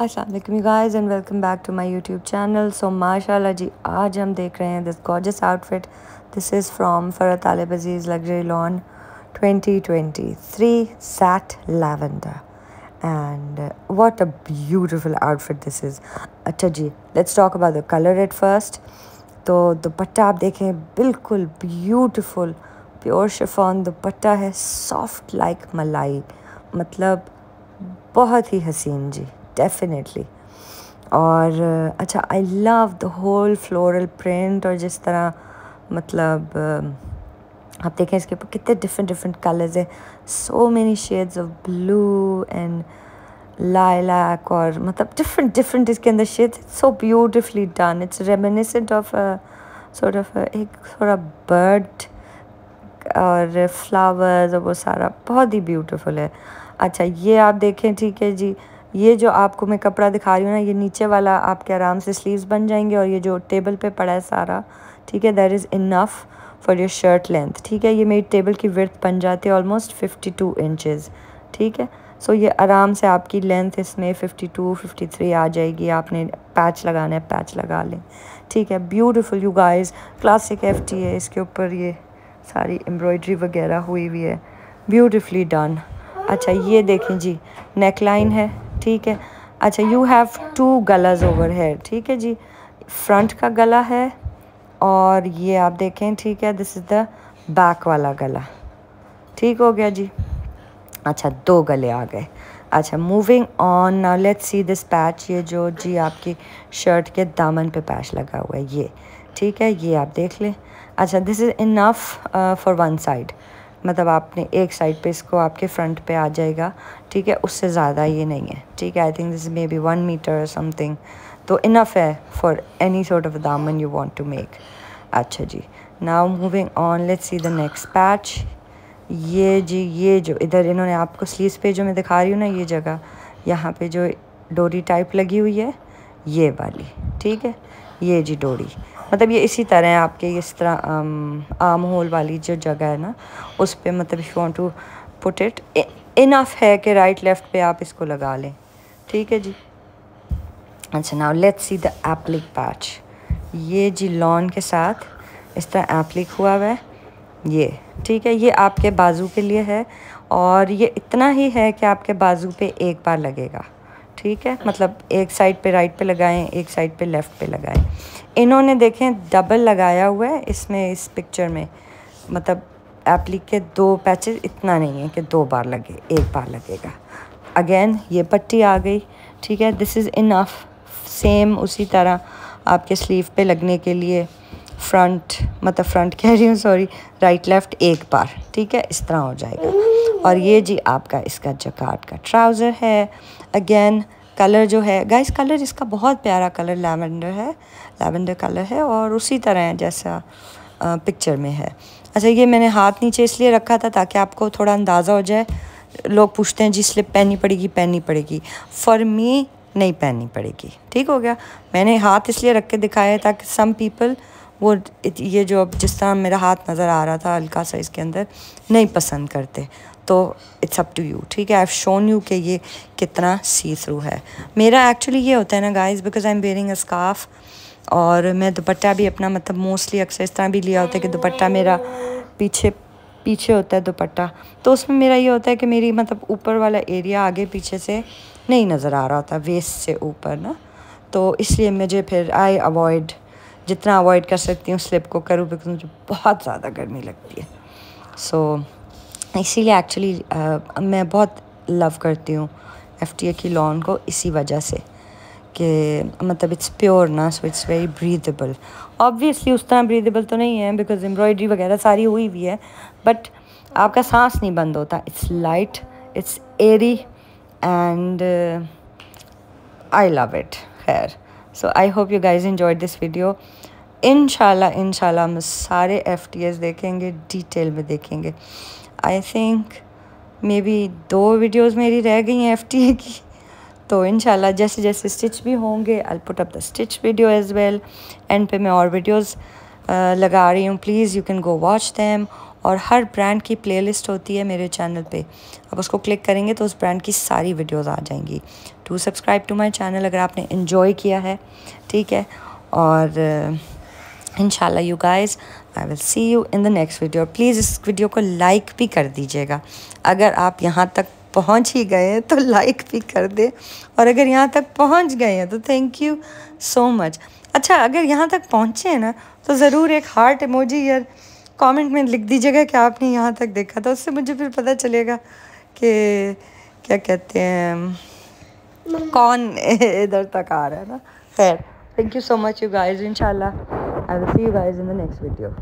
Aslam guys and welcome back to my YouTube channel so माशाल्लाह जी आज हम देख रहे हैं this gorgeous outfit this is from Farah Talib Aziz luxury lawn 2023 set lavender and what a beautiful outfit this is अच्छा जी let's talk about the colour at first तो दुपट्टा आप देखें बिल्कुल ब्यूटिफुल प्योर शिफॉन दुपट्टा है सॉफ्ट लाइक मलाई मतलब बहुत ही हसीन जी डेफिनेटली और अच्छा I love the whole floral print और जिस तरह मतलब आप देखें इसके ऊपर कितने डिफरेंट डिफरेंट कलर्स हैं so many shades of blue and lilac और मतलब डिफरेंट डिफरेंट इसके अंदर shades so beautifully done it's reminiscent of sort of एक थोड़ा बर्ड और फ्लावर्स और वो सारा बहुत ही ब्यूटीफुल है अच्छा ये आप देखें ठीक है जी ये जो आपको मैं कपड़ा दिखा रही हूँ ना ये नीचे वाला आपके आराम से स्लीव्स बन जाएंगे और ये जो टेबल पे पड़ा है सारा ठीक है that is enough for your shirt length ठीक है ये मेरी टेबल की विर्थ बन जाती है ऑलमोस्ट फिफ्टी टू इंचज़ ठीक है सो so, ये आराम से आपकी लेंथ इसमें फिफ्टी टू फिफ्टी थ्री आ जाएगी आपने पैच लगाना है पैच लगा लें ठीक है beautiful you guys classic F T है इसके ऊपर ये सारी एम्ब्रॉयडरी वगैरह हुई हुई है ब्यूटिफुली डन अच्छा ये देखें जी नेक लाइन है ठीक है अच्छा यू हैव टू गलाज ओवर है ठीक है जी फ्रंट का गला है और ये आप देखें ठीक है दिस इज़ द बैक वाला गला ठीक हो गया जी अच्छा दो गले आ गए अच्छा moving on now let's see this patch ये जो जी आपकी शर्ट के दामन पे पैच लगा हुआ है ये ठीक है ये आप देख लें अच्छा this is enough for one side मतलब आपने एक साइड पे इसको आपके फ्रंट पे आ जाएगा ठीक है उससे ज़्यादा ये नहीं है ठीक है I think this may be one metre something तो इनफ है फॉर एनी सॉर्ट ऑफ दामन यू वांट टू मेक अच्छा जी now moving on let see the next patch ये जी ये जो इधर इन्होंने आपको स्लीव पे जो मैं दिखा रही हूँ ना ये जगह यहाँ पे जो डोरी टाइप लगी हुई है ये वाली ठीक है ये जी डोरी मतलब ये इसी तरह है आपके इस तरह आम होल वाली जो जगह है ना उस पर मतलब if want to put it enough है कि राइट लेफ़्ट पे आप इसको लगा लें ठीक है जी अच्छा now let's see the applique patch ये जी लॉन के साथ इस तरह एप्लिक हुआ हुआ है ये ठीक है ये आपके बाजू के लिए है और ये इतना ही है कि आपके बाजू पे एक बार लगेगा ठीक है मतलब एक साइड पे राइट पे लगाएं एक साइड पे लेफ़्ट पे लगाएं इन्होंने देखें डबल लगाया हुआ है इसमें इस पिक्चर में मतलब एप्लिक के दो पैचेस इतना नहीं है कि दो बार लगे एक बार लगेगा अगेन ये पट्टी आ गई ठीक है दिस इज़ इनफ सेम उसी तरह आपके स्लीव पे लगने के लिए फ्रंट मतलब फ्रंट कह रही हूँ सॉरी राइट लेफ्ट एक बार ठीक है इस तरह हो जाएगा और ये जी आपका इसका जकार्ड का ट्राउज़र है अगेन कलर जो है गाइस कलर इसका बहुत प्यारा कलर लैवेंडर है लैवेंडर कलर है और उसी तरह है जैसा पिक्चर में है अच्छा ये मैंने हाथ नीचे इसलिए रखा था ताकि आपको थोड़ा अंदाज़ा हो जाए लोग पूछते हैं जी स्लिप पहननी पड़ेगी पहननी पड़ेगी फॉर मी नहीं पहननी पड़ेगी ठीक हो गया मैंने हाथ इसलिए रख के दिखाया ताकि सम पीपल वो ये जो अब जिस तरह मेरा हाथ नज़र आ रहा था हल्का सा इसके अंदर नहीं पसंद करते तो इट्स अप टू यू ठीक है आई शोन यू कि ये कितना सी थ्रू है मेरा एक्चुअली ये होता है ना guys because I am wearing a scarf और मैं दुपट्टा भी अपना मतलब मोस्टली अक्सर इस तरह भी लिया होता है कि दुपट्टा मेरा पीछे पीछे होता है दुपट्टा तो उसमें मेरा ये होता है कि मेरी मतलब ऊपर वाला एरिया आगे पीछे से नहीं नज़र आ रहा होता वेस्ट से ऊपर ना तो इसलिए मुझे फिर आई अवॉइड जितना अवॉइड कर सकती हूँ स्लिप को करूँ बिकॉज मुझे बहुत ज़्यादा गर्मी लगती है सो so, इसीलिए एक्चुअली uh, मैं बहुत लव करती हूँ एफ की लॉन को इसी वजह से कि मतलब इट्स प्योर ना so it's very breathable obviously उस तरह ब्रीदेबल तो नहीं है बिकॉज एम्ब्रॉयडरी वगैरह सारी हुई हुई है बट आपका सांस नहीं बंद होता it's light it's airy and I love it खैर so I hope you guys enjoy this video इन शाला हम सारे एफ टी एस देखेंगे डिटेल में देखेंगे आई थिंक मे बी दो वीडियोज़ मेरी रह गई हैं एफ टी ए की तो इन जैसे जैसे स्टिच भी होंगे I put up the stitch video as well and पे मैं और वीडियोज़ लगा रही हूँ please you can go watch them और हर ब्रांड की प्लेलिस्ट होती है मेरे चैनल पे आप उसको क्लिक करेंगे तो उस ब्रांड की सारी वीडियोस आ जाएंगी to subscribe to my channel अगर आपने इन्जॉय किया है ठीक है और इन you guys I will see you in the next video please इस वीडियो को लाइक भी कर दीजिएगा अगर आप यहाँ तक पहुँच ही गए हैं तो लाइक भी कर दें और अगर यहाँ तक पहुँच गए हैं तो थैंक यू सो मच अच्छा अगर यहाँ तक पहुँचे हैं ना तो ज़रूर एक हार्ट इमोजी या कमेंट में लिख दीजिएगा कि आपने यहाँ तक देखा था उससे मुझे फिर पता चलेगा कि क्या कहते हैं कौन इधर तक आ रहा है ना खैर thank you so much you guys इन I will see you guys in the next video